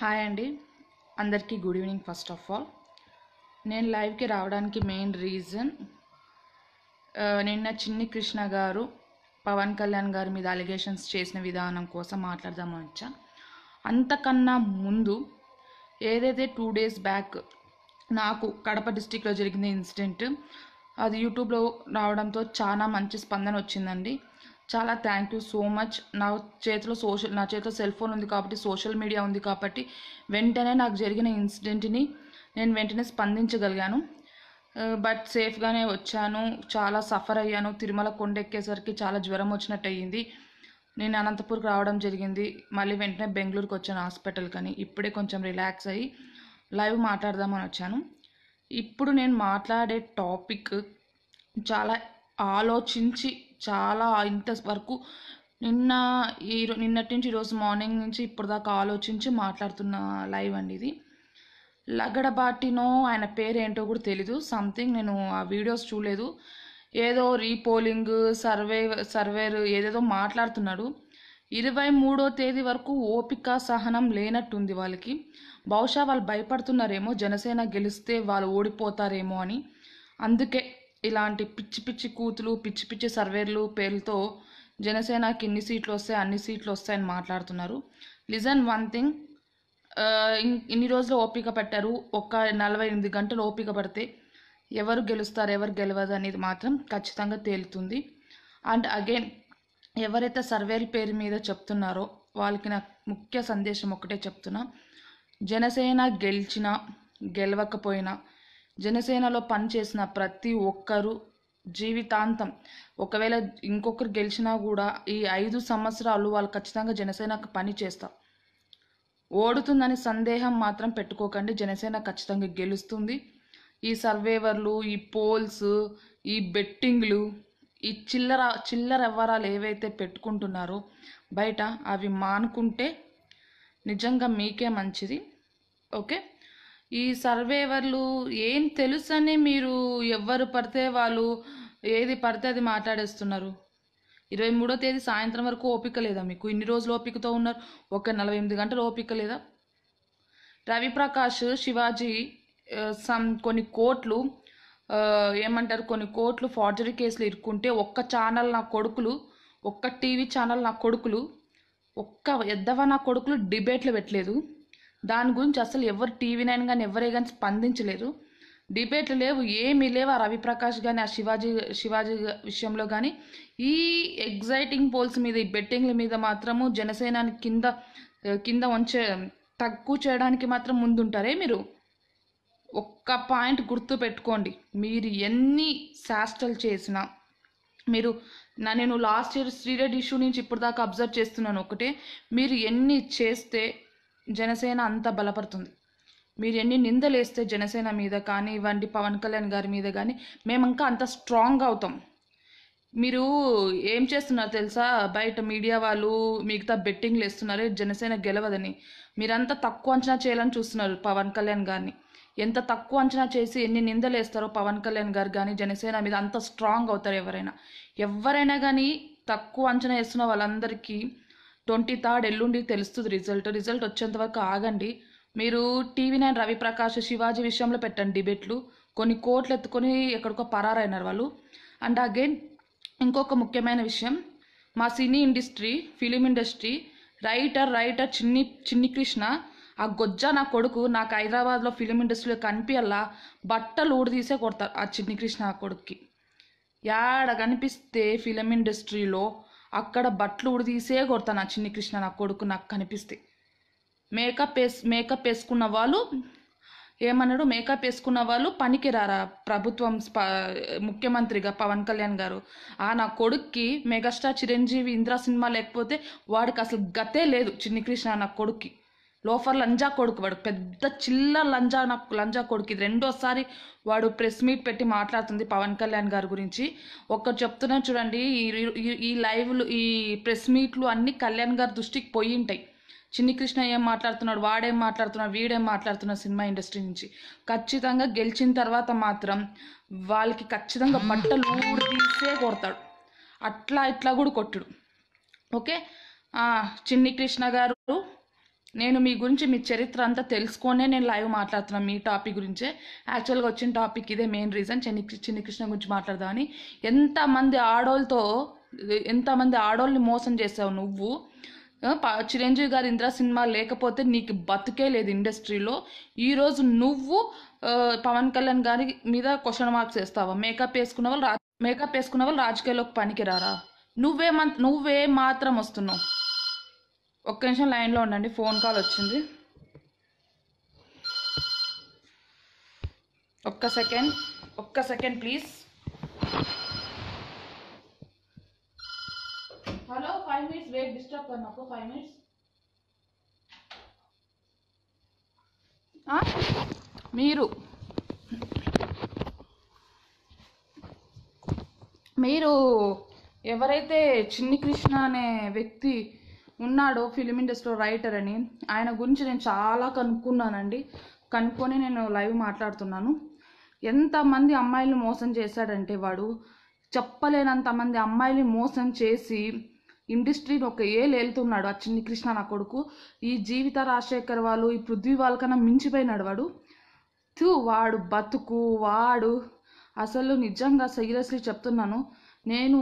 hi అండి అందరికీ good evening first of all నేను లైవ్కి రావడానికి మెయిన్ రీజన్ నిన్న చిన్ని కృష్ణ గారు పవన్ కళ్యాణ్ గారి మీద అలిగేషన్స్ చేసిన విధానం కోసం మాట్లాడదామని వచ్చా అంతకన్నా ముందు ఏదైతే టూ డేస్ బ్యాక్ నాకు కడప డిస్టిక్లో జరిగిన ఇన్సిడెంట్ అది యూట్యూబ్లో రావడంతో చాలా మంచి స్పందన వచ్చిందండి చాలా థ్యాంక్ యూ సో మచ్ నా చేతిలో సోషల్ నా చేతిలో సెల్ ఫోన్ ఉంది కాబట్టి సోషల్ మీడియా ఉంది కాబట్టి వెంటనే నాకు జరిగిన ఇన్సిడెంట్ని నేను వెంటనే స్పందించగలిగాను బట్ సేఫ్గానే వచ్చాను చాలా సఫర్ అయ్యాను తిరుమల కొండెక్కేసరికి చాలా జ్వరం వచ్చినట్టు అయ్యింది నేను అనంతపూర్కి రావడం జరిగింది మళ్ళీ వెంటనే బెంగళూరుకి వచ్చాను హాస్పిటల్ కానీ ఇప్పుడే కొంచెం రిలాక్స్ అయ్యి లైవ్ మాట్లాడదామని వచ్చాను ఇప్పుడు నేను మాట్లాడే టాపిక్ చాలా ఆలోచించి చాలా ఇంతవరకు నిన్న ఈ నిన్నటి నుంచి ఈరోజు మార్నింగ్ నుంచి ఇప్పుడు దాకా ఆలోచించి మాట్లాడుతున్న లైవ్ అండి ఇది లగడబాటినో ఆయన పేరు ఏంటో కూడా తెలీదు సంథింగ్ నేను ఆ వీడియోస్ చూడలేదు ఏదో రీపోలింగ్ సర్వే సర్వేరు ఏదేదో మాట్లాడుతున్నాడు ఇరవై మూడో తేదీ వరకు ఓపిక సహనం లేనట్టుంది వాళ్ళకి బహుశా వాళ్ళు భయపడుతున్నారేమో జనసేన గెలిస్తే వాళ్ళు ఓడిపోతారేమో అని అందుకే ఇలాంటి పిచ్చి పిచ్చి కూతులు పిచ్చి పిచ్చి సర్వేర్లు పేర్లతో జనసేనకి ఇన్ని సీట్లు వస్తాయి అన్ని సీట్లు వస్తాయని మాట్లాడుతున్నారు లిజన్ వన్ థింగ్ ఇన్ని రోజులు ఓపిక పెట్టారు ఒక నలభై ఎనిమిది గంటలు ఓపిక పడితే ఎవరు గెలుస్తారు ఎవరు గెలవదు అనేది మాత్రం ఖచ్చితంగా తేలుతుంది అండ్ అగైన్ ఎవరైతే సర్వేల పేరు మీద చెప్తున్నారో వాళ్ళకి నా ముఖ్య సందేశం ఒకటే చెప్తున్నా జనసేన గెలిచినా గెలవకపోయినా జనసేనలో పనిచేసిన ప్రతి ఒక్కరూ జీవితాంతం ఒకవేళ ఇంకొకరు గెలిచినా కూడా ఈ ఐదు సంవత్సరాలు వాళ్ళు ఖచ్చితంగా జనసేనకు పని చేస్తారు ఓడుతుందని సందేహం మాత్రం పెట్టుకోకండి జనసేన ఖచ్చితంగా గెలుస్తుంది ఈ సర్వేవర్లు ఈ పోల్స్ ఈ బెట్టింగ్లు ఈ చిల్లర చిల్లర వ్యవహారాలు ఏవైతే పెట్టుకుంటున్నారో బయట అవి మానుకుంటే నిజంగా మీకే మంచిది ఓకే ఈ సర్వేవర్లు ఏం తెలుసని మీరు ఎవ్వరు పడితే వాళ్ళు ఏది పడితే అది మాట్లాడేస్తున్నారు ఇరవై మూడో తేదీ సాయంత్రం వరకు ఓపిక లేదా మీకు ఇన్ని రోజులు ఓపికతో ఉన్నారు ఒక నలభై ఎనిమిది గంటలు ఓపిక లేదా రవిప్రకాష్ శివాజీ సమ్ కొన్ని కోట్లు ఏమంటారు కొన్ని కోట్లు ఫార్జరీ కేసులు ఇరుక్కుంటే ఒక్క ఛానల్ నా కొడుకులు ఒక్క టీవీ ఛానల్ నా కొడుకులు ఒక్క ఎద్దవ నా కొడుకులు డిబేట్లు పెట్టలేదు దాని గురించి అసలు ఎవరు టీవీ నైన్ కానీ ఎవరే కానీ స్పందించలేరు డిబేట్లు లేవు ఏమీ లేవు ఆ రవిప్రకాష్ కానీ ఆ శివాజీ శివాజీ విషయంలో కానీ ఈ ఎగ్జైటింగ్ పోల్స్ మీద ఈ బెట్టింగ్ల మీద మాత్రము జనసేనాని కింద కింద వంచే తక్కువ చేయడానికి మాత్రం ముందుంటారే మీరు ఒక్క పాయింట్ గుర్తు పెట్టుకోండి మీరు ఎన్ని శాస్త్రలు చేసినా మీరు నా నేను లాస్ట్ ఇయర్ శ్రీరెడ్ ఇష్యూ నుంచి ఇప్పటిదాకా అబ్జర్వ్ చేస్తున్నాను ఒకటే మీరు ఎన్ని చేస్తే జనసేన అంత బలపడుతుంది మీరు ఎన్ని నిందలేస్తే జనసేన మీద కానివ్వండి పవన్ కళ్యాణ్ గారి మీద కానీ మేము ఇంకా అంత స్ట్రాంగ్ అవుతాం మీరు ఏం చేస్తున్నారు తెలుసా బయట మీడియా వాళ్ళు మిగతా బెట్టింగ్లు వేస్తున్నారు జనసేన గెలవదని మీరంతా తక్కువ అంచనా చేయాలని చూస్తున్నారు పవన్ కళ్యాణ్ గారిని ఎంత తక్కువ అంచనా చేసి ఎన్ని వేస్తారో పవన్ కళ్యాణ్ గారు కానీ జనసేన మీద అంత స్ట్రాంగ్ అవుతారు ఎవరైనా ఎవరైనా కానీ తక్కువ అంచనా వేస్తున్న వాళ్ళందరికీ ట్వంటీ థర్డ్ ఎల్లుండి తెలుస్తుంది రిజల్ట్ రిజల్ట్ వచ్చేంత వరకు ఆగండి మీరు టీవీ నైన్ రవిప్రకాష్ శివాజీ విషయంలో పెట్టండి డిబేట్లు కొన్ని కోట్లు ఎత్తుకొని ఎక్కడికో పరారైనారు వాళ్ళు అండ్ అగైన్ ఇంకొక ముఖ్యమైన విషయం మా cine industry film industry writer writer Chinni Chinni Krishna ఆ గొజ్జా నా కొడుకు నాకు హైదరాబాద్లో ఫిలిం ఇండస్ట్రీలో కనిపించల్లా బట్టలు ఊడదీసే కొడతారు ఆ చిన్ని కృష్ణ ఆ కొడుక్కి యాడ కనిపిస్తే ఫిలిం ఇండస్ట్రీలో అక్కడ బట్టలు ఊడిదీసే కొడతాను ఆ చిన్ని కృష్ణ నా కొడుకు నాకు కనిపిస్తే మేకప్ వేస్ మేకప్ వేసుకున్న వాళ్ళు ఏమన్నాడు మేకప్ వేసుకున్న వాళ్ళు పనికి రారా ప్రభుత్వం ముఖ్యమంత్రిగా పవన్ కళ్యాణ్ గారు ఆ నా కొడుక్కి మెగాస్టార్ చిరంజీవి ఇంద్రా సినిమా లేకపోతే వాడికి అసలు గతే లేదు చిన్ని కృష్ణ నా కొడుక్కి లోఫర్ లంజా కొడుకు వాడు పెద్ద చిల్ల లంజా నాకు లంజా కొడుకు ఇది రెండోసారి వాడు ప్రెస్ మీట్ పెట్టి మాట్లాడుతుంది పవన్ కళ్యాణ్ గారి గురించి ఒక్కరు చెప్తున్నా చూడండి ఈ లైవ్లు ఈ ప్రెస్ మీట్లు అన్నీ కళ్యాణ్ గారి దృష్టికి పోయి ఉంటాయి చిన్ని కృష్ణ ఏం మాట్లాడుతున్నాడు వాడేం మాట్లాడుతున్నాడు వీడేం మాట్లాడుతున్నాడు సినిమా ఇండస్ట్రీ నుంచి ఖచ్చితంగా గెలిచిన తర్వాత మాత్రం వాళ్ళకి ఖచ్చితంగా బట్టలు తీసే కొడతాడు అట్లా ఇట్లా కూడా కొట్టుడు ఓకే చిన్ని కృష్ణ గారు నేను మీ గురించి మీ చరిత్ర అంతా తెలుసుకొనే నేను లైవ్ మాట్లాడుతున్నాను మీ టాపిక్ గురించే యాక్చువల్గా వచ్చిన టాపిక్ ఇదే మెయిన్ రీజన్ చిన్ని చిన్ని కృష్ణ గురించి మాట్లాడదామని ఎంతమంది ఆడోళ్ళతో ఎంతమంది ఆడోళ్ళని మోసం చేసావు నువ్వు చిరంజీవి గారు ఇంద్ర సినిమా లేకపోతే నీకు బతుకే లేదు ఇండస్ట్రీలో ఈరోజు నువ్వు పవన్ కళ్యాణ్ గారి మీద క్వశ్చన్ మార్క్స్ వేస్తావా మేకప్ వేసుకున్న వాళ్ళు మేకప్ వేసుకున్న వాళ్ళు రాజకీయాల్లోకి పనికిరారా నువ్వే మంత్ నువ్వే మాత్రం వస్తున్నావు ఒక్క నిమిషం లైన్లో ఉండండి ఫోన్ కాల్ వచ్చింది ఒక్క సెకండ్ ఒక్క second please hello five minutes wait disturb కన్నాకు ఫైవ్ మినిట్స్ మీరు మీరు ఎవరైతే చిన్ని కృష్ణ అనే వ్యక్తి ఉన్నాడు ఫిలిం ఇండస్ట్రీలో రైటర్ అని ఆయన గురించి నేను చాలా కనుక్కున్నానండి కనుక్కొని నేను లైవ్ మాట్లాడుతున్నాను ఎంతమంది అమ్మాయిలు మోసం చేశాడంటే వాడు చెప్పలేనంత మంది అమ్మాయిలు మోసం చేసి ఇండస్ట్రీని ఒక ఏళ్ళు వెళ్తున్నాడు ఆ చిన్ని కృష్ణ నా కొడుకు ఈ జీవిత రాజశేఖర్ వాళ్ళు ఈ పృథ్వీ వాళ్ళకన్నా మించిపోయినాడు వాడు తూ వాడు బతుకు వాడు అసలు నిజంగా సీరియస్లీ చెప్తున్నాను నేను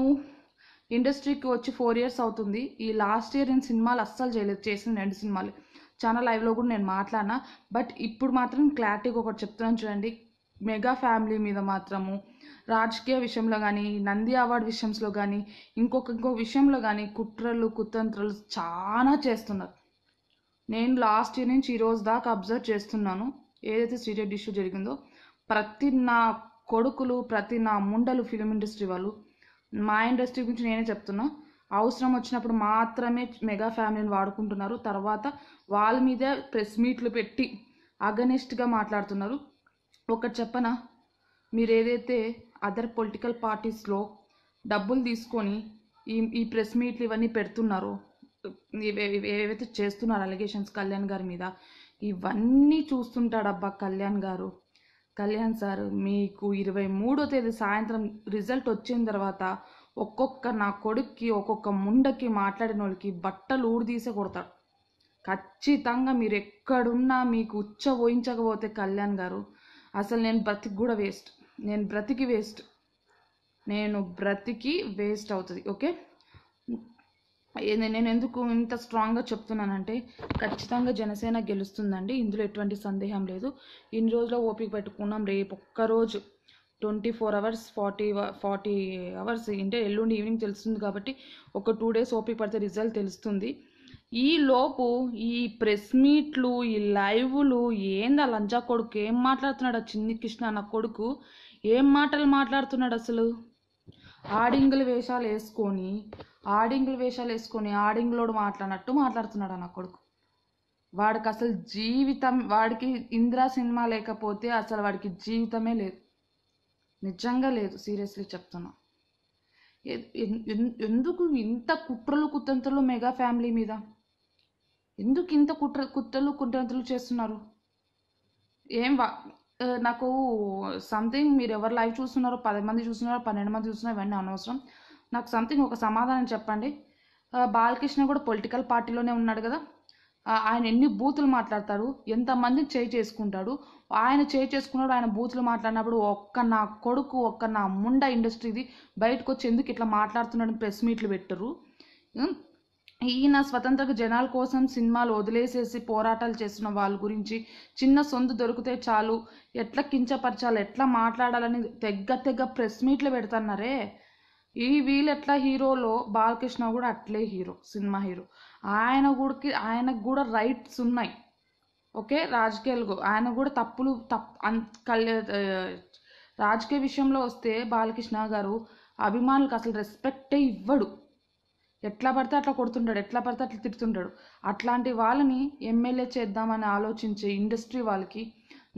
ఇండస్ట్రీకి వచ్చి ఫోర్ ఇయర్స్ అవుతుంది ఈ లాస్ట్ ఇయర్ నేను సినిమాలు అస్సలు చేయలేదు చేసిన రెండు సినిమాలు చాలా లైవ్లో కూడా నేను మాట్లాడినా బట్ ఇప్పుడు మాత్రం క్లారిటీగా ఒకటి చెప్తున్నాను చూడండి మెగా ఫ్యామిలీ మీద మాత్రము రాజకీయ విషయంలో కానీ నంది అవార్డు విషయంలో కానీ ఇంకొక ఇంకొక విషయంలో కానీ కుట్రలు కుతంత్రలు చాలా చేస్తున్నారు నేను లాస్ట్ ఇయర్ నుంచి ఈరోజు దాకా అబ్జర్వ్ చేస్తున్నాను ఏదైతే సీరియట్ ఇష్యూ జరిగిందో ప్రతి నా కొడుకులు ప్రతి నా ముండలు ఫిలిం ఇండస్ట్రీ వాళ్ళు మా ఇండస్ట్రీ గురించి నేనే చెప్తున్నా అవసరం వచ్చినప్పుడు మాత్రమే మెగా ఫ్యామిలీని వాడుకుంటున్నారు తర్వాత వాళ్ళ మీద ప్రెస్ మీట్లు పెట్టి అగనిస్ట్గా మాట్లాడుతున్నారు ఒకటి చెప్పన మీరు ఏదైతే అదర్ పొలిటికల్ పార్టీస్లో డబ్బులు తీసుకొని ఈ ఈ ప్రెస్ మీట్లు ఇవన్నీ పెడుతున్నారో ఏవైతే చేస్తున్నారు అలిగేషన్స్ కళ్యాణ్ గారి మీద ఇవన్నీ చూస్తుంటాడబ్బా కళ్యాణ్ గారు కళ్యాణ్ సార్ మీకు ఇరవై మూడో తేదీ సాయంత్రం రిజల్ట్ వచ్చిన తర్వాత ఒక్కొక్క నా కొడుక్కి ఒక్కొక్క ముండకి మాట్లాడిన వాళ్ళకి బట్టలు ఊడిదీసే కొడతాడు ఖచ్చితంగా మీరు ఎక్కడున్నా మీకు ఉచ్చ పోయించకపోతే కళ్యాణ్ గారు అసలు నేను బ్రతికి కూడా వేస్ట్ నేను బ్రతికి వేస్ట్ నేను బ్రతికి వేస్ట్ అవుతుంది ఓకే నేను ఎందుకు ఇంత స్ట్రాంగ్గా చెప్తున్నానంటే ఖచ్చితంగా జనసేన గెలుస్తుందండి ఇందులో ఎటువంటి సందేహం లేదు ఇన్ని రోజుల్లో ఓపిక పెట్టుకున్నాం రేపు ఒక్కరోజు twenty four hours forty forty hours అంటే ఎల్లుండి ఈవినింగ్ తెలుస్తుంది కాబట్టి ఒక టూ డేస్ ఓపిక పడితే రిజల్ట్ తెలుస్తుంది ఈ లోపు ఈ ప్రెస్ మీట్లు ఈ లైవ్లు ఏందా లంజా కొడుకు ఏం మాట్లాడుతున్నాడు ఆ చిన్ని కృష్ణ నా కొడుకు ఏం మాటలు మాట్లాడుతున్నాడు అసలు ఆడింగుల వేషాలు వేసుకొని ఆడింగులు వేషాలు వేసుకొని ఆడింగులోడు మాట్లాడినట్టు మాట్లాడుతున్నాడు నా కొడుకు వాడికి అసలు జీవితం వాడికి ఇందిరా సినిమా లేకపోతే అసలు వాడికి జీవితమే లేదు నిజంగా లేదు సీరియస్లీ చెప్తున్నా ఎందుకు ఇంత కుట్రలు కుతంత్రలు మెగా ఫ్యామిలీ మీద ఎందుకు ఇంత కుట్ర కుట్రలు కుతంత్రలు చేస్తున్నారు ఏం వా నాకు సంథింగ్ మీరు ఎవరు లైవ్ చూస్తున్నారో పది మంది చూస్తున్నారో పన్నెండు మంది చూస్తున్నారో ఇవన్నీ అనవసరం నాకు సంథింగ్ ఒక సమాధానం చెప్పండి బాలకృష్ణ కూడా పొలిటికల్ పార్టీలోనే ఉన్నాడు కదా ఆయన ఎన్ని బూతులు మాట్లాడతాడు ఎంతమందిని చేయి చేసుకుంటాడు ఆయన చేయి చేసుకున్నాడు ఆయన బూతులు మాట్లాడినప్పుడు ఒక్క నా కొడుకు ఒక్క నా ముండ ఇండస్ట్రీది బయటకు వచ్చి ఎందుకు ఇట్లా మాట్లాడుతున్నాడని ప్రెస్ మీట్లు పెట్టరు ఈయన స్వతంత్ర జనాల కోసం సినిమాలు వదిలేసేసి పోరాటాలు చేస్తున్న వాళ్ళ గురించి చిన్న సొందు దొరికితే చాలు ఎట్లా కించపరచాలి ఎట్లా మాట్లాడాలని తెగ్గ తెగ్గ ప్రెస్ మీట్లు పెడతన్నారే ఈ వీళ్ళు ఎట్లా హీరోలో బాలకృష్ణ కూడా అట్లే హీరో సినిమా హీరో ఆయన కూడాకి ఆయనకు కూడా రైట్స్ ఉన్నాయి ఓకే రాజకీయాలు ఆయన కూడా తప్పులు తప్పు అన్ రాజకీయ విషయంలో వస్తే బాలకృష్ణ గారు అభిమానులకు అసలు రెస్పెక్టే ఇవ్వడు ఎట్లా పడితే అట్లా కొడుతుంటాడు ఎట్లా పడితే అట్లా తిడుతుంటాడు అట్లాంటి వాళ్ళని ఎమ్మెల్యే చేద్దామని ఆలోచించే ఇండస్ట్రీ వాళ్ళకి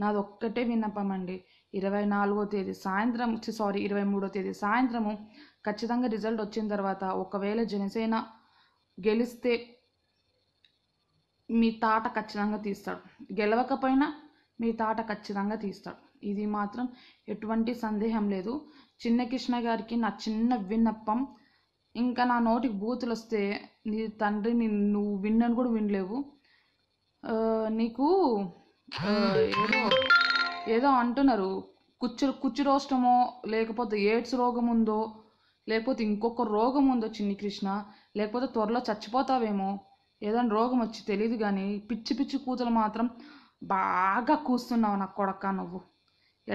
నాది ఒక్కటే విన్నపం అండి ఇరవై నాలుగో తేదీ సాయంత్రం సారీ ఇరవై మూడో తేదీ సాయంత్రము ఖచ్చితంగా రిజల్ట్ వచ్చిన తర్వాత ఒకవేళ జనసేన గెలిస్తే మీ తాట ఖచ్చితంగా తీస్తాడు గెలవకపోయినా మీ తాట ఖచ్చితంగా తీస్తాడు ఇది మాత్రం ఎటువంటి సందేహం లేదు చిన్న కృష్ణ గారికి నా చిన్న విన్నప్పం ఇంకా నా నోటికి బూతులు వస్తే నీ తండ్రి నువ్వు విన్నను కూడా వినలేవు నీకు ఏదో ఏదో అంటున్నారు కుచ్చు కుచ్చు రోష్టమో లేకపోతే ఎయిడ్స్ రోగం ఉందో లేకపోతే ఇంకొక రోగం ఉందో చిన్ని కృష్ణ లేకపోతే త్వరలో చచ్చిపోతావేమో ఏదైనా రోగం వచ్చి తెలియదు కానీ పిచ్చి పిచ్చి కూతులు మాత్రం బాగా కూస్తున్నావు నా కొడక నువ్వు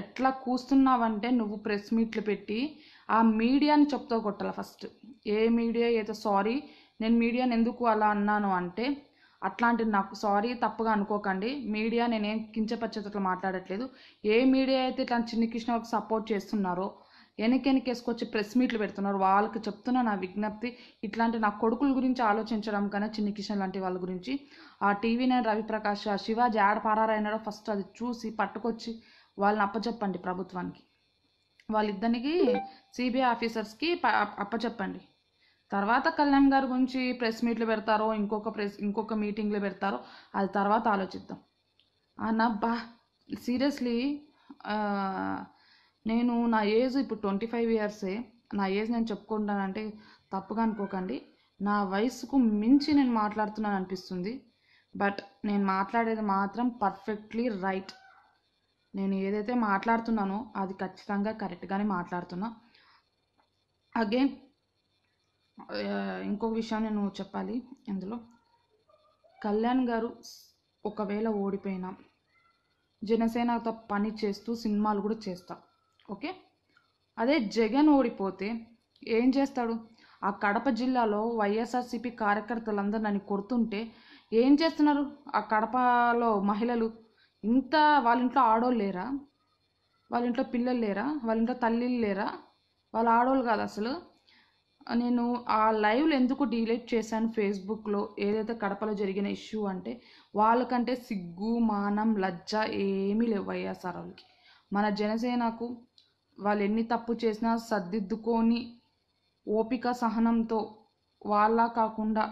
ఎట్లా కూస్తున్నావంటే నువ్వు ప్రెస్ మీట్లు పెట్టి ఆ మీడియాని చెప్తా కొట్టాలి ఫస్ట్ ఏ మీడియా ఏదో సారీ నేను మీడియాని ఎందుకు అలా అన్నాను అంటే అట్లాంటిది నాకు సారీ తప్పుగా అనుకోకండి మీడియా నేనేం కించపరిచేటట్లు మాట్లాడట్లేదు ఏ మీడియా అయితే ఇట్లా చిన్ని కృష్ణకు సపోర్ట్ చేస్తున్నారో వెనకెనకేసుకొచ్చి ప్రెస్ మీట్లు పెడుతున్నారు వాళ్ళకి చెప్తున్న నా విజ్ఞప్తి ఇట్లాంటి నా కొడుకుల గురించి ఆలోచించడం కన్నా చిన్ని కిషన్ లాంటి వాళ్ళ గురించి ఆ టీవీ నేను రవిప్రకాష్ ఆ శివాజీ ఆడ పారారైనాడో ఫస్ట్ అది చూసి పట్టుకొచ్చి వాళ్ళని అప్పచెప్పండి ప్రభుత్వానికి వాళ్ళిద్దరికి సిబిఐ ఆఫీసర్స్కి అప్పచెప్పండి తర్వాత కళ్యాణ్ గారి గురించి ప్రెస్ మీట్లు పెడతారో ఇంకొక ప్రెస్ ఇంకొక మీటింగ్లు పెడతారో అది తర్వాత ఆలోచిద్దాం అన్న బా సీరియస్లీ నేను నా ఏజ్ ఇప్పుడు ట్వంటీ ఫైవ్ ఇయర్సే నా ఏజ్ నేను చెప్పుకుంటానంటే తప్పుగా అనుకోకండి నా వయసుకు మించి నేను మాట్లాడుతున్నాను అనిపిస్తుంది బట్ నేను మాట్లాడేది మాత్రం పర్ఫెక్ట్లీ రైట్ నేను ఏదైతే మాట్లాడుతున్నానో అది ఖచ్చితంగా కరెక్ట్గానే మాట్లాడుతున్నా అగైన్ ఇంకొక విషయం నేను చెప్పాలి ఇందులో కళ్యాణ్ గారు ఒకవేళ ఓడిపోయినా జనసేనతో పని చేస్తూ సినిమాలు కూడా చేస్తా ఓకే అదే జగన్ ఓడిపోతే ఏం చేస్తాడు ఆ కడప జిల్లాలో వైఎస్ఆర్సీపీ కార్యకర్తలందరూ నన్ను కొడుతుంటే ఏం చేస్తున్నారు ఆ కడపలో మహిళలు ఇంత వాళ్ళ ఇంట్లో ఆడోళ్ళు లేరా వాళ్ళ ఇంట్లో పిల్లలు లేరా వాళ్ళ ఇంట్లో తల్లిలు లేరా వాళ్ళ ఆడోళ్ళు కాదు అసలు నేను ఆ లైవ్లు ఎందుకు డిలీట్ చేశాను ఫేస్బుక్లో ఏదైతే కడపలో జరిగిన ఇష్యూ అంటే వాళ్ళకంటే సిగ్గు మానం లజ్జ ఏమీ లేవయ్యా సార్ వాళ్ళకి మన జనసేనకు వాళ్ళు ఎన్ని తప్పు చేసినా సర్దిద్దుకొని ఓపిక సహనంతో వాళ్ళ కాకుండా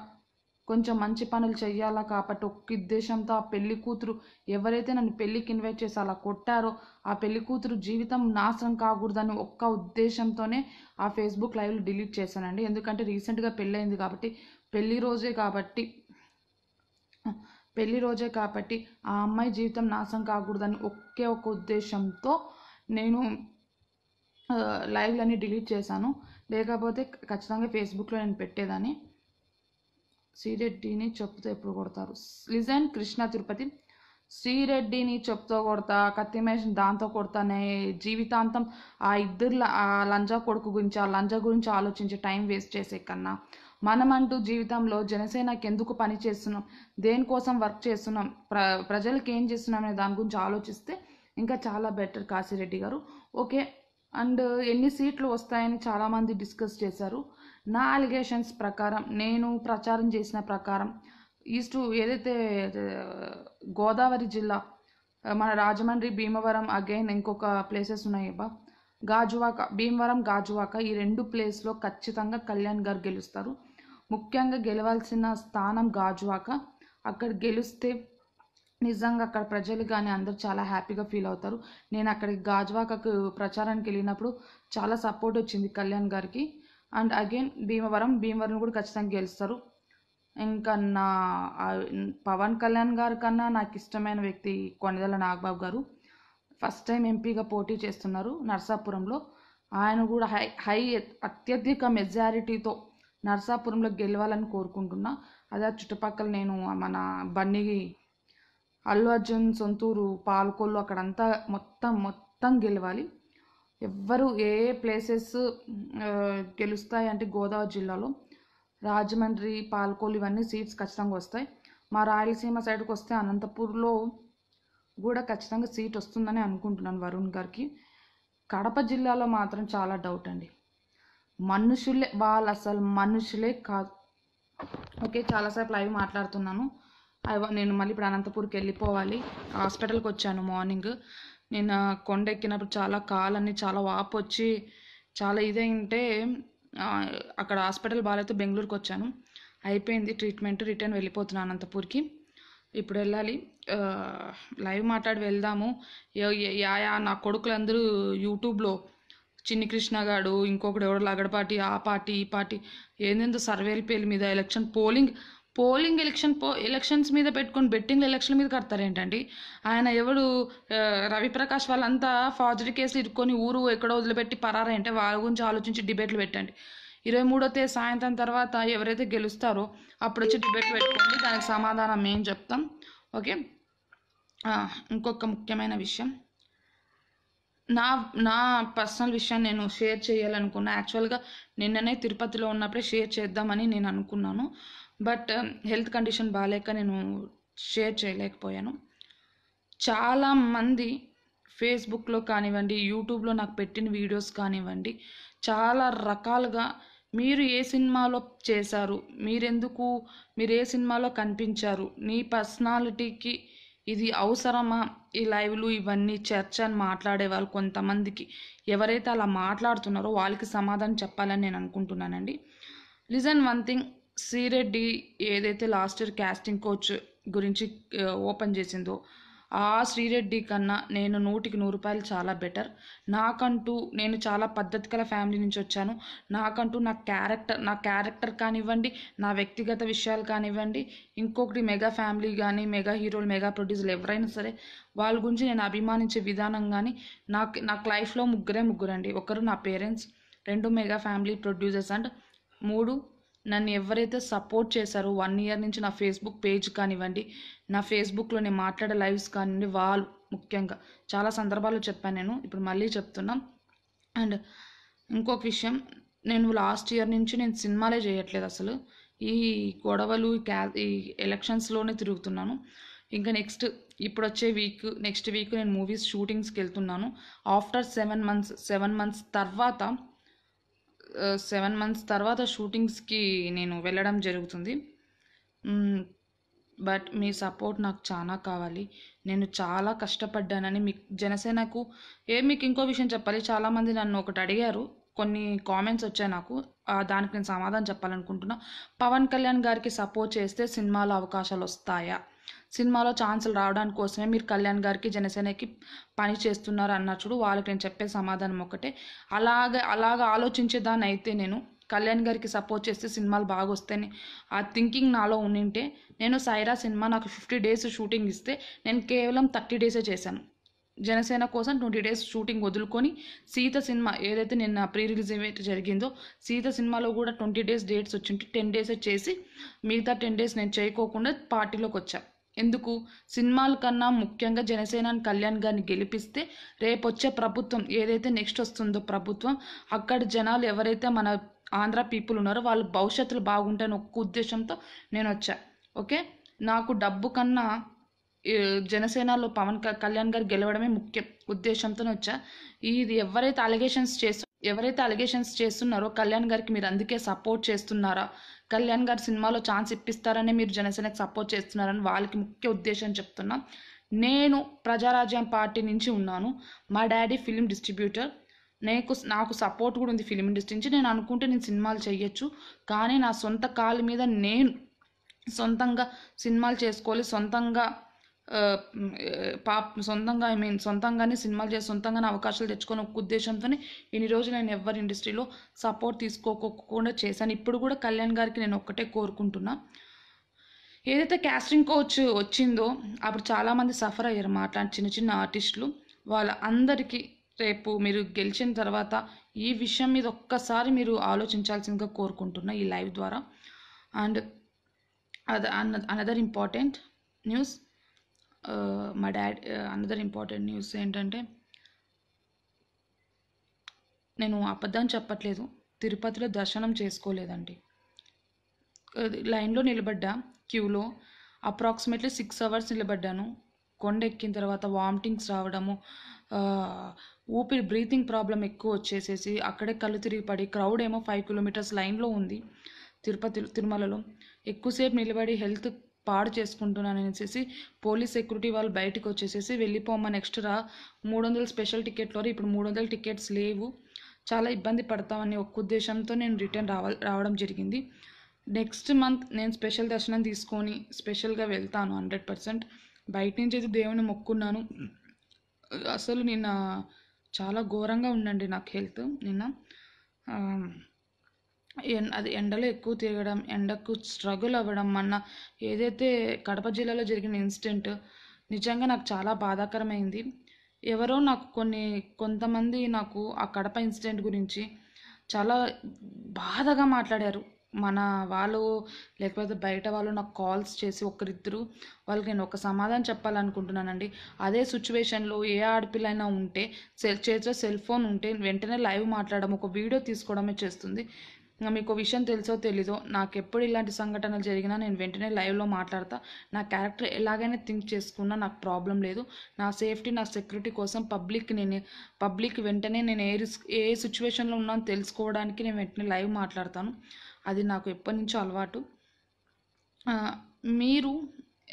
కొంచెం మంచి పనులు చెయ్యాలా కాబట్టి ఒక్క ఉద్దేశంతో ఆ పెళ్లి కూతురు ఎవరైతే నన్ను పెళ్లికి ఇన్వైట్ చేసి అలా కొట్టారో ఆ పెళ్లి కూతురు జీవితం నాశనం కాకూడదని ఒక్క ఉద్దేశంతోనే ఆ ఫేస్బుక్ లైవ్లు డిలీట్ చేశానండి ఎందుకంటే రీసెంట్గా పెళ్ళయింది కాబట్టి పెళ్లి రోజే కాబట్టి పెళ్లి రోజే కాబట్టి ఆ అమ్మాయి జీవితం నాశనం కాకూడదని ఒకే ఒక ఉద్దేశంతో నేను లైవ్లన్నీ డిలీట్ చేశాను లేకపోతే ఖచ్చితంగా ఫేస్బుక్లో నేను పెట్టేదాన్ని శ్రీరెడ్డిని చెప్పుతో ఎప్పుడు కొడతారు లిజన్ కృష్ణ తిరుపతి శ్రీరెడ్డిని చెప్పుతో కొడతా కత్తి మేషన్ దాంతో కొడతానే జీవితాంతం ఆ ఇద్దరు ఆ లంజ కొడుకు గురించి ఆ లంజా గురించి ఆలోచించి టైం వేస్ట్ చేసే కన్నా మనమంటూ జీవితంలో జనసేనకి ఎందుకు పని చేస్తున్నాం దేనికోసం వర్క్ చేస్తున్నాం ప్ర ప్రజలకి ఏం చేస్తున్నాం అనే దాని గురించి ఆలోచిస్తే ఇంకా చాలా బెటర్ కాశీరెడ్డి గారు ఓకే అండ్ ఎన్ని సీట్లు వస్తాయని చాలామంది డిస్కస్ చేశారు నా అలిగేషన్స్ ప్రకారం నేను ప్రచారం చేసిన ప్రకారం ఈస్ట్ ఏదైతే గోదావరి జిల్లా మన రాజమండ్రి భీమవరం అగైన్ ఇంకొక ప్లేసెస్ ఉన్నాయి బా గాజువాక భీమవరం గాజువాక ఈ రెండు ప్లేస్లో ఖచ్చితంగా కళ్యాణ్ గారు గెలుస్తారు ముఖ్యంగా గెలవాల్సిన స్థానం గాజువాక అక్కడ గెలిస్తే నిజంగా అక్కడ ప్రజలు కానీ అందరూ చాలా హ్యాపీగా ఫీల్ అవుతారు నేను అక్కడికి గాజువాకకు ప్రచారానికి వెళ్ళినప్పుడు చాలా సపోర్ట్ వచ్చింది కళ్యాణ్ గారికి అండ్ అగైన్ భీమవరం భీమవరం కూడా ఖచ్చితంగా గెలుస్తారు ఇంకా నా పవన్ కళ్యాణ్ గారి కన్నా నాకు ఇష్టమైన వ్యక్తి కొనదల నాగబాబు గారు ఫస్ట్ టైం ఎంపీగా పోటీ చేస్తున్నారు నర్సాపురంలో ఆయన కూడా హై హై అత్యధిక మెజారిటీతో నర్సాపురంలో గెలవాలని కోరుకుంటున్నా అదే చుట్టుపక్కల నేను మన బన్నీ అల్లు అర్జున్ సొంతూరు పాలకొల్లు అక్కడంతా మొత్తం మొత్తం గెలవాలి ఎవ్వరు ఏ ప్లేసెస్ గెలుస్తాయి అంటే గోదావరి జిల్లాలో రాజమండ్రి పాల్కోలు ఇవన్నీ సీట్స్ ఖచ్చితంగా వస్తాయి మా రాయలసీమ సైడ్కి వస్తే అనంతపూర్లో కూడా ఖచ్చితంగా సీట్ వస్తుందని అనుకుంటున్నాను వరుణ్ గారికి కడప జిల్లాలో మాత్రం చాలా డౌట్ అండి మనుషులే వాళ్ళు అసలు మనుషులే కాదు ఓకే చాలాసేపు లైవ్ మాట్లాడుతున్నాను నేను మళ్ళీ ఇప్పుడు అనంతపూర్కి వెళ్ళిపోవాలి హాస్పిటల్కి వచ్చాను మార్నింగ్ నేను కొండ ఎక్కినప్పుడు చాలా కాళ్ళని చాలా వాపు వచ్చి చాలా ఇదైంటే అక్కడ హాస్పిటల్ బాగాలేదు బెంగళూరుకి వచ్చాను అయిపోయింది ట్రీట్మెంట్ రిటర్న్ వెళ్ళిపోతున్నాను అనంతపూర్కి ఇప్పుడు వెళ్ళాలి లైవ్ మాట్లాడి వెళ్దాము యా నా కొడుకులందరూ యూట్యూబ్లో చిన్ని కృష్ణ గాడు ఇంకొకడు ఎవడో లగడపాటి ఆ పార్టీ ఈ పార్టీ ఏందేందో సర్వేలు పేరు మీద ఎలక్షన్ పోలింగ్ పోలింగ్ ఎలక్షన్ పో ఎలక్షన్స్ మీద పెట్టుకుని బెట్టింగ్ ఎలక్షన్ మీద కడతారు ఏంటండి ఆయన ఎవడు రవిప్రకాష్ వాళ్ళంతా ఫార్జరీ కేసులు ఇరుక్కొని ఊరు ఎక్కడో వదిలిపెట్టి పరారంటే వాళ్ళ గురించి ఆలోచించి డిబేట్లు పెట్టండి ఇరవై మూడో తేదీ సాయంత్రం తర్వాత ఎవరైతే గెలుస్తారో అప్పుడు వచ్చి డిబేట్ పెట్టుకోండి దానికి సమాధానం ఏం చెప్తాం ఓకే ఇంకొక ముఖ్యమైన విషయం నా నా పర్సనల్ విషయాన్ని నేను షేర్ చేయాలనుకున్నా యాక్చువల్గా నిన్ననే తిరుపతిలో ఉన్నప్పుడే షేర్ చేద్దామని నేను అనుకున్నాను బట్ um, హెల్త్ కండిషన్ బాగాలేక నేను షేర్ చేయలేకపోయాను చాలామంది ఫేస్బుక్లో కానివ్వండి యూట్యూబ్లో నాకు పెట్టిన వీడియోస్ కానివ్వండి చాలా రకాలుగా మీరు ఏ సినిమాలో చేశారు మీరెందుకు మీరు ఏ సినిమాలో కనిపించారు నీ పర్సనాలిటీకి ఇది అవసరమా ఈ లైవ్లు ఇవన్నీ చర్చ అని మాట్లాడే వాళ్ళు కొంతమందికి ఎవరైతే అలా మాట్లాడుతున్నారో వాళ్ళకి సమాధానం చెప్పాలని నేను అనుకుంటున్నానండి లిజన్ వన్ థింగ్ సిరెడ్డి ఏదైతే లాస్ట్ ఇయర్ క్యాస్టింగ్ కోచ్ గురించి ఓపెన్ చేసిందో ఆ శ్రీరెడ్డి కన్నా నేను నూటికి నూరు రూపాయలు చాలా బెటర్ నాకంటూ నేను చాలా పద్ధతి గల ఫ్యామిలీ నుంచి వచ్చాను నాకంటూ నా క్యారెక్టర్ నా క్యారెక్టర్ కానివ్వండి నా వ్యక్తిగత విషయాలు కానివ్వండి ఇంకొకటి మెగా ఫ్యామిలీ కానీ మెగా హీరోలు మెగా ప్రొడ్యూసర్లు ఎవరైనా సరే వాళ్ళ గురించి నేను అభిమానించే విధానం కానీ నాకు నాకు లైఫ్లో ముగ్గురే ముగ్గురండి ఒకరు నా పేరెంట్స్ రెండు మెగా ఫ్యామిలీ ప్రొడ్యూసర్స్ అండ్ మూడు నన్ను ఎవరైతే సపోర్ట్ చేశారో వన్ ఇయర్ నుంచి నా ఫేస్బుక్ పేజ్ కానివ్వండి నా ఫేస్బుక్లో నేను మాట్లాడే లైవ్స్ కానివ్వండి వాళ్ళు ముఖ్యంగా చాలా సందర్భాల్లో చెప్పాను నేను ఇప్పుడు మళ్ళీ చెప్తున్నా అండ్ ఇంకొక విషయం నేను లాస్ట్ ఇయర్ నుంచి నేను సినిమాలే చేయట్లేదు అసలు ఈ గొడవలు క్యా ఈ ఎలక్షన్స్లోనే తిరుగుతున్నాను ఇంకా నెక్స్ట్ ఇప్పుడు వచ్చే వీక్ నెక్స్ట్ వీక్ నేను మూవీస్ షూటింగ్స్కి వెళ్తున్నాను after seven months seven months తర్వాత సెవెన్ మంత్స్ తర్వాత షూటింగ్స్కి నేను వెళ్ళడం జరుగుతుంది బట్ మీ సపోర్ట్ నాకు చాలా కావాలి నేను చాలా కష్టపడ్డానని మీ జనసేనకు ఏ మీకు ఇంకో విషయం చెప్పాలి చాలామంది నన్ను ఒకటి అడిగారు కొన్ని కామెంట్స్ వచ్చాయి నాకు దానికి నేను సమాధానం చెప్పాలనుకుంటున్నా పవన్ కళ్యాణ్ గారికి సపోర్ట్ చేస్తే సినిమాలో అవకాశాలు వస్తాయా సినిమాలో ఛాన్సులు రావడానికి కోసమే మీరు కళ్యాణ్ గారికి జనసేనకి పని చేస్తున్నారు అన్నట్టు వాళ్ళకి నేను చెప్పే సమాధానం ఒకటే అలాగే అలాగ ఆలోచించేదాన్ని అయితే నేను కళ్యాణ్ గారికి సపోర్ట్ చేస్తే సినిమాలు బాగా వస్తాయని ఆ థింకింగ్ నాలో ఉండింటే నేను సైరా సినిమా నాకు ఫిఫ్టీ డేస్ షూటింగ్ ఇస్తే నేను కేవలం థర్టీ డేసే చేశాను జనసేన కోసం ట్వంటీ డేస్ షూటింగ్ వదులుకొని సీత సినిమా ఏదైతే నిన్న ప్రీ రిలీజ్ ఈవెంట్ జరిగిందో సీత సినిమాలో కూడా ట్వంటీ డేస్ డేట్స్ వచ్చింటే టెన్ డేసే చేసి మిగతా టెన్ డేస్ నేను చేయకోకుండా పార్టీలోకి వచ్చాను ఎందుకు సినిమాల కన్నా ముఖ్యంగా జనసేనని కళ్యాణ్ గారిని గెలిపిస్తే రేపొచ్చే ప్రభుత్వం ఏదైతే నెక్స్ట్ వస్తుందో ప్రభుత్వం అక్కడ జనాలు ఎవరైతే మన ఆంధ్ర పీపుల్ ఉన్నారో వాళ్ళ భవిష్యత్తులు బాగుంటాయని ఒక్క ఉద్దేశంతో నేను వచ్చా ఓకే నాకు డబ్బు కన్నా జనసేనలో పవన్ కళ్యాణ్ గారు గెలవడమే ముఖ్యం ఉద్దేశంతో వచ్చా ఇది ఎవరైతే అలిగేషన్స్ చేస్తారో ఎవరైతే అలిగేషన్స్ చేస్తున్నారో కళ్యాణ్ గారికి మీరు అందుకే సపోర్ట్ చేస్తున్నారా కళ్యాణ్ గారు సినిమాలో ఛాన్స్ ఇప్పిస్తారని మీరు జనసేనకు సపోర్ట్ చేస్తున్నారని వాళ్ళకి ముఖ్య ఉద్దేశం చెప్తున్నా నేను ప్రజారాజ్యం పార్టీ నుంచి ఉన్నాను మా డాడీ ఫిలిం డిస్ట్రిబ్యూటర్ నేను నాకు సపోర్ట్ కూడా ఉంది ఫిలిం ఇండస్ట్రీ నుంచి నేను అనుకుంటే నేను సినిమాలు చేయొచ్చు కానీ నా సొంత కాళ్ళ మీద నేను సొంతంగా సినిమాలు చేసుకోవాలి సొంతంగా పా సొంతంగా ఐ మీన్ సొంతంగానే సినిమాలు చేసి సొంతంగానే అవకాశాలు తెచ్చుకొని ఒక ఉద్దేశంతోనే ఇన్ని రోజులు నేను ఎవరి ఇండస్ట్రీలో సపోర్ట్ తీసుకోకోకుండా చేశాను ఇప్పుడు కూడా కళ్యాణ్ గారికి నేను ఒక్కటే కోరుకుంటున్నా ఏదైతే క్యాస్టింగ్ కోచ్ వచ్చిందో అప్పుడు చాలామంది సఫర్ అయ్యారు మాట్లాడి చిన్న చిన్న ఆర్టిస్టులు వాళ్ళ అందరికీ రేపు మీరు గెలిచిన తర్వాత ఈ విషయం మీద ఒక్కసారి మీరు ఆలోచించాల్సిందిగా కోరుకుంటున్నా ఈ లైవ్ ద్వారా అండ్ అద అనదర్ ఇంపార్టెంట్ న్యూస్ మా డాడ్ అనదర్ ఇంపార్టెంట్ న్యూస్ ఏంటంటే నేను అబద్ధం చెప్పట్లేదు తిరుపతిలో దర్శనం చేసుకోలేదండి లైన్లో నిలబడ్డా క్యూలో అప్రాక్సిమేట్లీ సిక్స్ అవర్స్ నిలబడ్డాను కొండ ఎక్కిన తర్వాత వామిటింగ్స్ రావడము ఊపిరి బ్రీతింగ్ ప్రాబ్లం ఎక్కువ వచ్చేసేసి అక్కడే కళ్ళు తిరిగి పడి క్రౌడ్ ఏమో ఫైవ్ కిలోమీటర్స్ లైన్లో ఉంది తిరుపతి తిరుమలలో ఎక్కువసేపు నిలబడి హెల్త్ పాడు చేసుకుంటున్నాను అనేసి పోలీస్ సెక్యూరిటీ వాళ్ళు బయటకు వచ్చేసేసి వెళ్ళిపోమ్మ నెక్స్ట్ రా మూడు వందల స్పెషల్ టికెట్లో ఇప్పుడు మూడు వందల టికెట్స్ లేవు చాలా ఇబ్బంది పడతామని ఒక్క ఉద్దేశంతో నేను రిటర్న్ రావ రావడం జరిగింది నెక్స్ట్ మంత్ నేను స్పెషల్ దర్శనం తీసుకొని స్పెషల్గా వెళ్తాను హండ్రెడ్ పర్సెంట్ బయట నుంచి అయితే దేవుని మొక్కున్నాను అసలు నిన్న చాలా ఘోరంగా ఉండండి నాకు హెల్త్ నిన్న అది ఎండలో ఎక్కువ తిరగడం ఎండకు స్ట్రగుల్ అవ్వడం మన ఏదైతే కడప జిల్లాలో జరిగిన ఇన్సిడెంట్ నిజంగా నాకు చాలా బాధాకరమైంది ఎవరో నాకు కొన్ని కొంతమంది నాకు ఆ కడప ఇన్సిడెంట్ గురించి చాలా బాధగా మాట్లాడారు మన వాళ్ళు లేకపోతే బయట వాళ్ళు నాకు కాల్స్ చేసి ఒకరిద్దరు వాళ్ళకి నేను ఒక సమాధానం చెప్పాలనుకుంటున్నానండి అదే సిచ్యువేషన్లో ఏ ఆడపిల్లైనా ఉంటే సెల్ చేతిలో సెల్ ఫోన్ ఉంటే వెంటనే లైవ్ మాట్లాడడం ఒక వీడియో తీసుకోవడమే చేస్తుంది మీకు విషయం తెలుసో తెలీదో నాకు ఎప్పుడు ఇలాంటి సంఘటనలు జరిగినా నేను వెంటనే లైవ్లో మాట్లాడతా నా క్యారెక్టర్ ఎలాగైనా థింక్ చేసుకున్నా నాకు ప్రాబ్లం లేదు నా సేఫ్టీ నా సెక్యూరిటీ కోసం పబ్లిక్ నేను పబ్లిక్ వెంటనే నేను ఏ రిస్క్ ఏ సిచ్యువేషన్లో ఉన్నాను తెలుసుకోవడానికి నేను వెంటనే లైవ్ మాట్లాడతాను అది నాకు ఎప్పటి నుంచో అలవాటు మీరు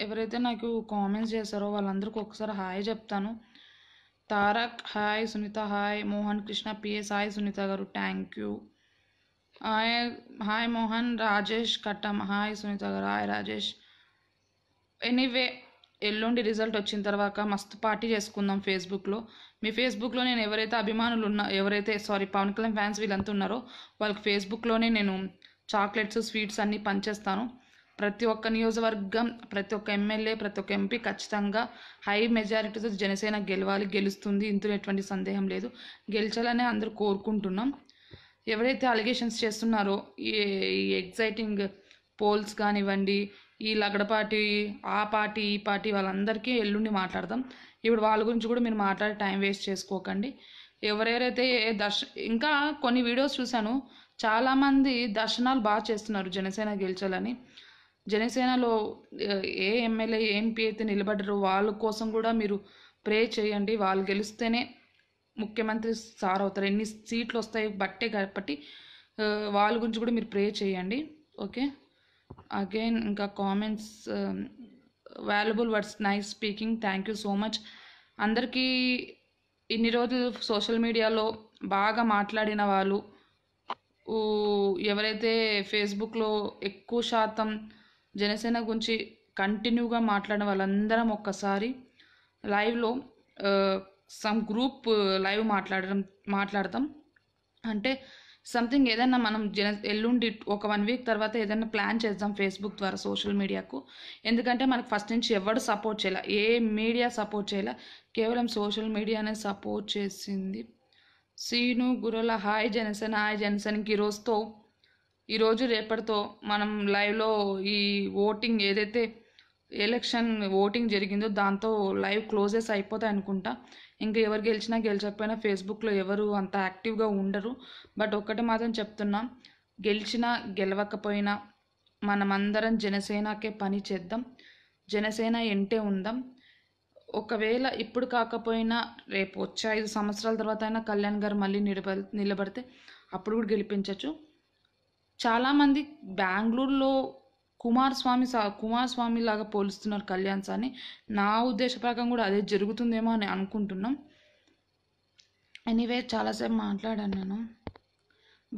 ఎవరైతే నాకు కామెంట్స్ చేశారో వాళ్ళందరికీ ఒకసారి హాయ్ చెప్తాను Tarak hi Sunitha hi Mohan Krishna PS hi Sunitha గారు thank you hi hi Mohan Rajesh Kattam hi Sunitha గారు హాయ్ రాజేష్ ఎనీవే ఎల్లుండి రిజల్ట్ వచ్చిన తర్వాత మస్తు పార్టీ చేసుకుందాం ఫేస్బుక్లో మీ ఫేస్బుక్లో నేను ఎవరైతే అభిమానులు ఉన్నా ఎవరైతే సారీ పవన్ కళ్యాణ్ ఫ్యాన్స్ వీళ్ళంతా ఉన్నారో వాళ్ళకి ఫేస్బుక్లోనే నేను చాక్లెట్స్ స్వీట్స్ అన్నీ పంచేస్తాను ప్రతి ఒక్క నియోజకవర్గం ప్రతి ఒక్క ఎమ్మెల్యే ప్రతి ఒక్క ఎంపీ ఖచ్చితంగా హై మెజారిటీతో జనసేన గెలవాలి గెలుస్తుంది ఇందులో ఎటువంటి సందేహం లేదు గెలిచాలని అందరూ కోరుకుంటున్నాం ఎవరైతే అలిగేషన్స్ చేస్తున్నారో ఈ ఎగ్జైటింగ్ పోల్స్ కానివ్వండి ఈ లగడ పార్టీ ఆ పార్టీ ఈ పార్టీ వాళ్ళందరికీ ఎల్లుండి మాట్లాడదాం ఇప్పుడు వాళ్ళ గురించి కూడా మీరు మాట్లాడే టైం వేస్ట్ చేసుకోకండి ఎవరెవరైతే దర్శ ఇంకా కొన్ని వీడియోస్ చూశాను చాలామంది దర్శనాలు బాగా చేస్తున్నారు జనసేన గెలిచాలని జనసేనలో ఏ ఎమ్మెల్యే ఎంపీ అయితే నిలబడ్డారో వాళ్ళ కోసం కూడా మీరు ప్రే చేయండి వాళ్ళు గెలిస్తేనే ముఖ్యమంత్రి సార్ అవుతారు ఎన్ని సీట్లు వస్తాయి బట్టే కాబట్టి వాళ్ళ గురించి కూడా మీరు ప్రే చేయండి ఓకే అగైన్ ఇంకా comments valuable words nice speaking thank you so much అందరికీ ఇన్ని రోజులు సోషల్ మీడియాలో బాగా మాట్లాడిన వాళ్ళు ఎవరైతే ఫేస్బుక్లో ఎక్కువ శాతం జనసేన గురించి కంటిన్యూగా మాట్లాడిన వాళ్ళందరం ఒక్కసారి లైవ్లో సమ్ గ్రూప్ లైవ్ మాట్లాడడం మాట్లాడతాం అంటే సంథింగ్ ఏదైనా మనం జన ఎల్లుండి ఒక వన్ వీక్ తర్వాత ఏదైనా ప్లాన్ చేద్దాం ఫేస్బుక్ ద్వారా సోషల్ మీడియాకు ఎందుకంటే మనకు ఫస్ట్ నుంచి ఎవరు సపోర్ట్ చేయాల ఏ మీడియా సపోర్ట్ చేయాల కేవలం సోషల్ మీడియానే సపోర్ట్ చేసింది సీను గురల హాయ్ జనసన్ హాయ్ జనసేనకి ఈరోజుతో ఈరోజు రేపటితో మనం లైవ్లో ఈ ఓటింగ్ ఏదైతే ఎలక్షన్ ఓటింగ్ జరిగిందో దాంతో లైవ్ క్లోజెస్ అయిపోతాయి అనుకుంటా ఇంకా ఎవరు గెలిచినా గెలిచకపోయినా ఫేస్బుక్లో ఎవరు అంత యాక్టివ్గా ఉండరు బట్ ఒక్కటి మాత్రం చెప్తున్నా గెలిచినా గెలవకపోయినా మనమందరం జనసేనకే పని చేద్దాం జనసేన ఎంటే ఉందాం ఒకవేళ ఇప్పుడు కాకపోయినా రేపు వచ్చే ఐదు సంవత్సరాల తర్వాత అయినా కళ్యాణ్ గారు మళ్ళీ నిలబ నిలబడితే అప్పుడు కూడా గెలిపించవచ్చు చాలామంది బెంగళూరులో కుమారస్వామి సా కుమారస్వామి లాగా పోలుస్తున్నారు కళ్యాణ్ సార్ని నా ఉద్దేశ ప్రకారం కూడా అదే జరుగుతుందేమో అని అనుకుంటున్నాం ఎనీవే చాలాసేపు మాట్లాడాను నేను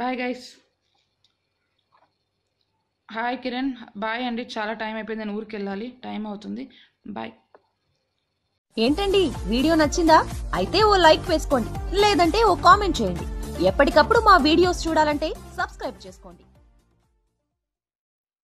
bye guys hi Kiran bye అండి చాలా టైం అయిపోయింది నేను ఊరికి వెళ్ళాలి టైం అవుతుంది బాయ్ ఏంటండి వీడియో నచ్చిందా అయితే ఓ లైక్ వేసుకోండి లేదంటే ఓ కామెంట్ చేయండి ఎప్పటికప్పుడు మా వీడియోస్ చూడాలంటే సబ్స్క్రైబ్ చేసుకోండి